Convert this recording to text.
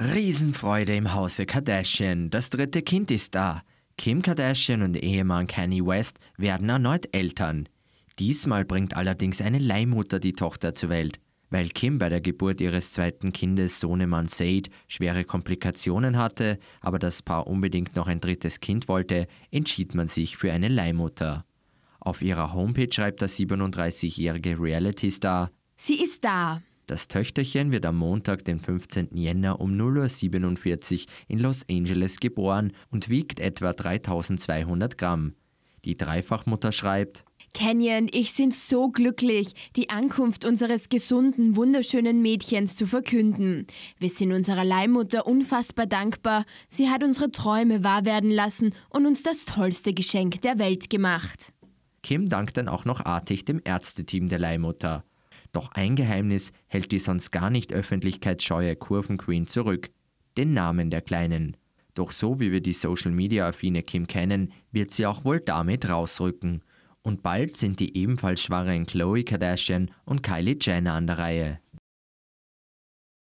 Riesenfreude im Hause Kardashian. Das dritte Kind ist da. Kim Kardashian und Ehemann Kanye West werden erneut Eltern. Diesmal bringt allerdings eine Leihmutter die Tochter zur Welt. Weil Kim bei der Geburt ihres zweiten Kindes Sohnemann Said schwere Komplikationen hatte, aber das Paar unbedingt noch ein drittes Kind wollte, entschied man sich für eine Leihmutter. Auf ihrer Homepage schreibt der 37-jährige Reality-Star: Sie ist da. Das Töchterchen wird am Montag, den 15. Jänner um 0.47 Uhr in Los Angeles geboren und wiegt etwa 3200 Gramm. Die Dreifachmutter schreibt, Canyon, ich bin so glücklich, die Ankunft unseres gesunden, wunderschönen Mädchens zu verkünden. Wir sind unserer Leihmutter unfassbar dankbar. Sie hat unsere Träume wahr werden lassen und uns das tollste Geschenk der Welt gemacht. Kim dankt dann auch noch artig dem Ärzteteam der Leihmutter. Doch ein Geheimnis hält die sonst gar nicht öffentlichkeitsscheue Kurvenqueen zurück: den Namen der Kleinen. Doch so wie wir die Social Media affine Kim kennen, wird sie auch wohl damit rausrücken. Und bald sind die ebenfalls schwangeren Chloe Kardashian und Kylie Jenner an der Reihe.